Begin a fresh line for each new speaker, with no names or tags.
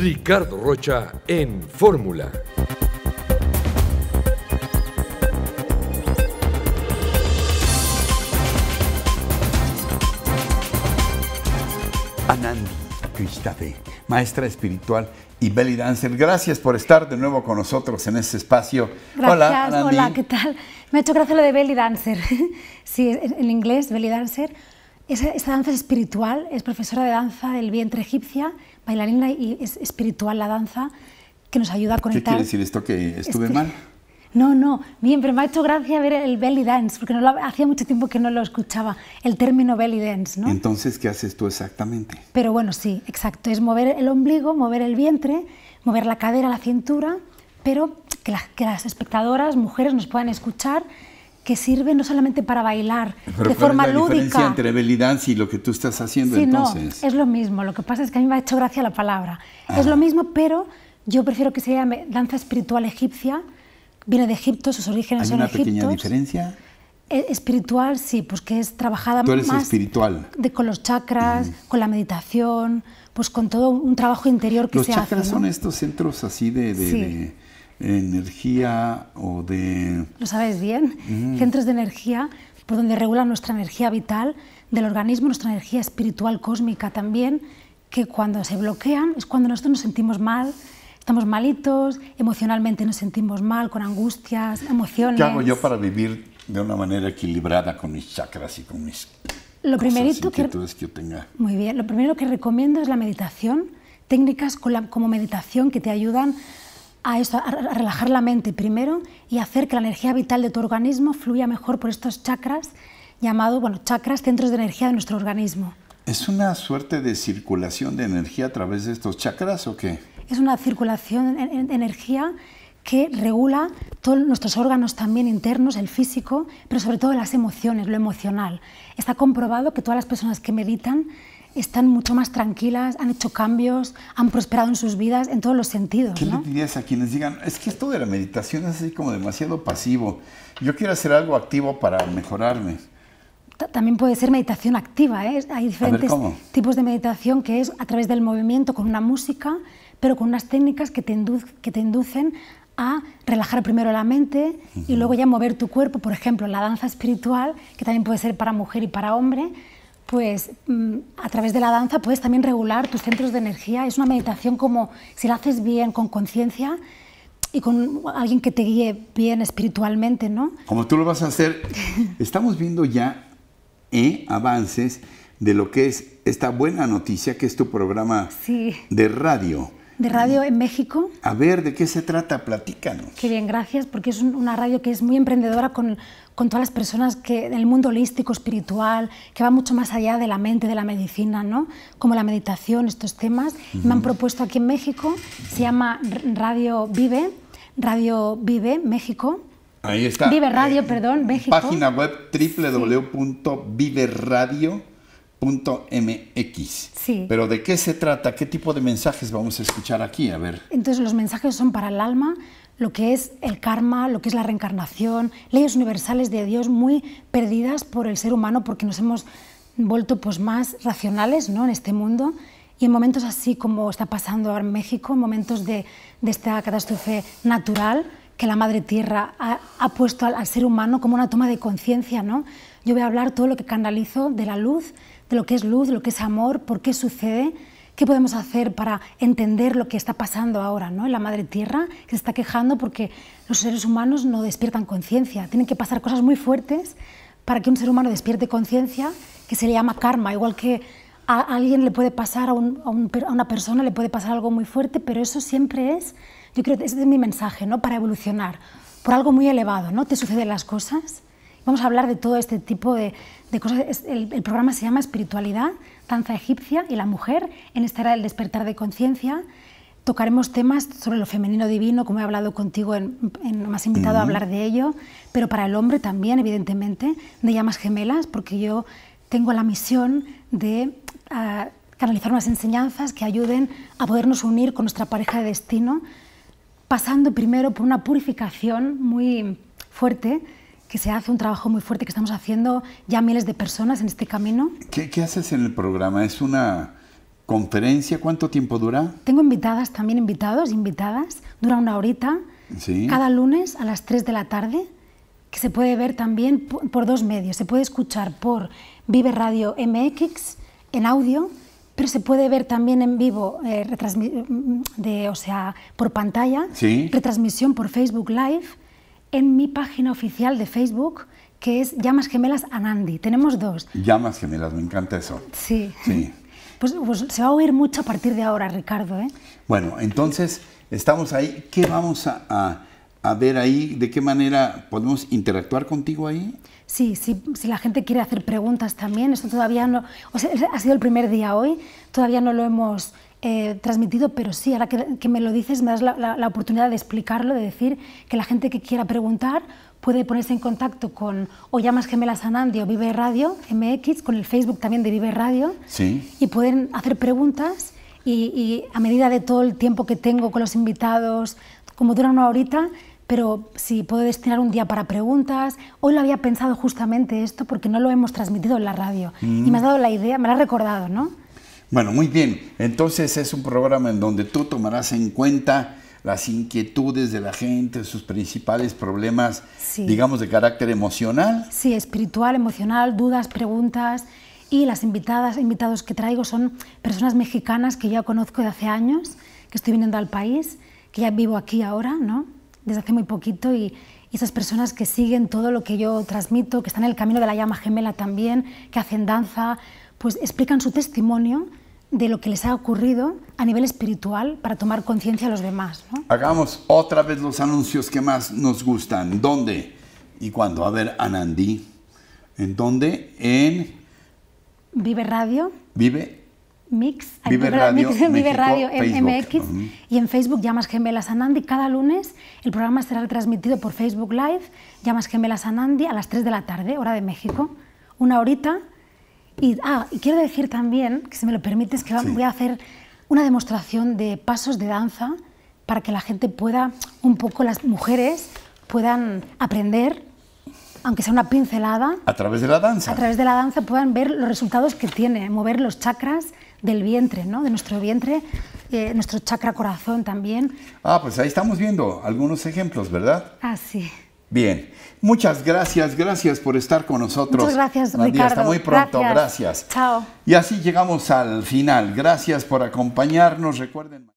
Ricardo Rocha en Fórmula. Anandi Krishnate, maestra espiritual y belly dancer, gracias por estar de nuevo con nosotros en este espacio.
Gracias, hola, Anandi. hola, ¿qué tal? Me ha hecho gracia lo de belly dancer. Sí, en inglés, belly dancer esa, esta danza es espiritual, es profesora de danza del vientre egipcia, bailarina y es espiritual la danza que nos ayuda a conectar. ¿Qué quiere decir esto que estuve mal? No, no, bien, pero me ha hecho gracia ver el belly dance, porque no hacía mucho tiempo que no lo escuchaba, el término belly dance, ¿no?
Entonces, ¿qué haces tú exactamente?
Pero bueno, sí, exacto, es mover el ombligo, mover el vientre, mover la cadera, la cintura, pero que las espectadoras, mujeres, nos puedan escuchar que sirve no solamente para bailar de forma es la lúdica. Diferencia entre
belly dance y lo que tú estás haciendo sí, entonces.
No, es lo mismo. Lo que pasa es que a mí me ha hecho gracia la palabra. Es ah. lo mismo, pero yo prefiero que se llame danza espiritual egipcia. Viene de Egipto, sus orígenes son egipcios. ¿Hay una pequeña
diferencia?
Eh, espiritual, sí, pues que es trabajada más
espiritual.
De, con los chakras, mm. con la meditación, pues con todo un trabajo interior que se hace. Los chakras son
estos centros así de energía o de...
Lo sabes bien, centros de energía por donde regula nuestra energía vital del organismo, nuestra energía espiritual cósmica también, que cuando se bloquean es cuando nosotros nos sentimos mal, estamos malitos, emocionalmente nos sentimos mal, con angustias, emociones. ¿Qué hago yo
para vivir de una manera equilibrada con mis chakras y con mis
lo primerito que, Muy bien, lo primero que recomiendo es la meditación, técnicas como meditación que te ayudan a, eso, a relajar la mente primero y hacer que la energía vital de tu organismo fluya mejor por estos chakras, llamados, bueno, chakras, centros de energía de nuestro organismo.
¿Es una suerte de circulación de energía a través de estos chakras o qué?
Es una circulación de energía que regula todos nuestros órganos también internos, el físico, pero sobre todo las emociones, lo emocional. Está comprobado que todas las personas que meditan están mucho más tranquilas, han hecho cambios, han prosperado en sus vidas en todos los sentidos. ¿Qué ¿no?
le dirías a quienes digan, es que esto de la meditación es así como demasiado pasivo, yo quiero hacer algo activo para mejorarme?
también puede ser meditación activa. ¿eh? Hay diferentes tipos de meditación que es a través del movimiento, con una música, pero con unas técnicas que te, que te inducen a relajar primero la mente y luego ya mover tu cuerpo. Por ejemplo, la danza espiritual, que también puede ser para mujer y para hombre, pues mm, a través de la danza puedes también regular tus centros de energía. Es una meditación como si la haces bien, con conciencia y con alguien que te guíe bien espiritualmente, ¿no?
Como tú lo vas a hacer, estamos viendo ya ¿eh? avances de lo que es esta buena noticia que es tu programa de radio
de radio en México.
A ver, ¿de qué se trata? Platícanos.
Qué bien, gracias, porque es una radio que es muy emprendedora con, todas las personas que del mundo holístico, espiritual, que va mucho más allá de la mente, de la medicina, ¿no? Como la meditación, estos temas. Me han propuesto aquí en México, se llama Radio Vive, Radio Vive México.
Ahí está. Vive
Radio, eh, perdón, México. Página
web www.viveradio.com Punto .mx. Pero ¿de qué se trata? ¿Qué tipo de mensajes vamos a escuchar aquí? A ver.
Entonces los mensajes son para el alma, lo que es el karma, lo que es la reencarnación, leyes universales de Dios muy perdidas por el ser humano porque nos hemos vuelto pues más racionales, ¿no? en este mundo. Y en momentos así como está pasando ahora en México, en momentos de, esta catástrofe natural que la Madre Tierra ha, puesto al, al ser humano como una toma de conciencia, ¿no? Yo voy a hablar todo lo que canalizo de la luz, de lo que es luz, lo que es amor, por qué sucede, qué podemos hacer para entender lo que está pasando ahora ¿no? en la madre tierra, que se está quejando porque los seres humanos no despiertan conciencia. Tienen que pasar cosas muy fuertes para que un ser humano despierte conciencia, que se le llama karma, igual que a alguien le puede pasar, a, a, una persona le puede pasar algo muy fuerte, pero eso siempre es, yo creo que ese es mi mensaje, ¿no? para evolucionar, por algo muy elevado, ¿no? Te suceden las cosas Vamos a hablar de todo este tipo de, cosas. El, programa se llama Espiritualidad, Danza Egipcia y la Mujer. En esta era el despertar de conciencia. Tocaremos temas sobre lo femenino divino, como he hablado contigo, en, me has invitado a hablar de ello, pero para el hombre también, evidentemente, de llamas gemelas, porque yo tengo la misión de ah, canalizar unas enseñanzas que ayuden a podernos unir con nuestra pareja de destino, pasando primero por una purificación muy fuerte que se hace un trabajo muy fuerte, que estamos haciendo ya miles de personas en este camino.
¿Qué, haces en el programa? ¿Es una conferencia? ¿Cuánto tiempo dura?
Tengo invitadas también, invitados, invitadas. Dura una horita. Cada lunes a las 3 de la tarde, que se puede ver también por, dos medios. Se puede escuchar por Vive Radio MX en audio, pero se puede ver también en vivo, eh, mm, de, o sea, por pantalla, retransmisión por Facebook Live en mi página oficial de Facebook, que es Llamas Gemelas a Nandi. Tenemos dos.
Llamas Gemelas, me encanta eso. Sí. sí.
Pues, pues, se va a oír mucho a partir de ahora, Ricardo. ¿eh?
Bueno, entonces estamos ahí. ¿Qué vamos a, ver ahí? ¿De qué manera podemos interactuar contigo ahí?
Sí, sí, si la gente quiere hacer preguntas también, esto todavía no, o sea, ha sido el primer día hoy, todavía no lo hemos eh, transmitido, pero sí, ahora que, me lo dices me das la, oportunidad de explicarlo, de decir que la gente que quiera preguntar puede ponerse en contacto con o Llamas Gemelas Anandi o Vive Radio MX, con el Facebook también de Vive Radio, y pueden hacer preguntas y, a medida de todo el tiempo que tengo con los invitados, como dura una horita, pero si puedo destinar un día para preguntas. Hoy lo había pensado justamente esto porque no lo hemos transmitido en la radio. Y mm. me ha dado la idea, me la has recordado, ¿no?
Bueno, muy bien. Entonces es un programa en donde tú tomarás en cuenta las inquietudes de la gente, sus principales problemas, digamos, de carácter emocional.
Sí, espiritual, emocional, dudas, preguntas. Y las invitadas, invitados que traigo son personas mexicanas que yo conozco de hace años, que estoy viniendo al país, que ya vivo aquí ahora, ¿no? Desde hace muy poquito y esas personas que siguen todo lo que yo transmito, que están en el camino de la llama gemela también, que hacen danza, pues explican su testimonio de lo que les ha ocurrido a nivel espiritual para tomar conciencia a los demás. ¿no?
Hagamos otra vez los anuncios que más nos gustan. ¿Dónde? ¿Y cuándo? A ver, Anandí. ¿En dónde? En...
Vive Radio. Vive. Mix. Vive Radio. Mix, Vive Radio MX. Y en Facebook Llamas Gemelas Anandí. Cada lunes el programa será retransmitido por Facebook Live. Llamas Gemelas Anandí a las 3 de la tarde, hora de México. Una horita y, ah, y quiero decir también, que si me lo permites, que voy a hacer una demostración de pasos de danza para que la gente pueda, un poco las mujeres, puedan aprender, aunque sea una pincelada.
A través de la danza. A través
de la danza puedan ver los resultados que tiene, mover los chakras del vientre, ¿no? de nuestro vientre, eh, nuestro chakra corazón también.
Ah, pues ahí estamos viendo algunos ejemplos, ¿verdad? Ah, sí. Bien, muchas gracias, gracias por estar con nosotros. Muchas gracias, Hasta muy pronto, gracias. gracias. Chao. Y así llegamos al final. Gracias por acompañarnos. Recuerden.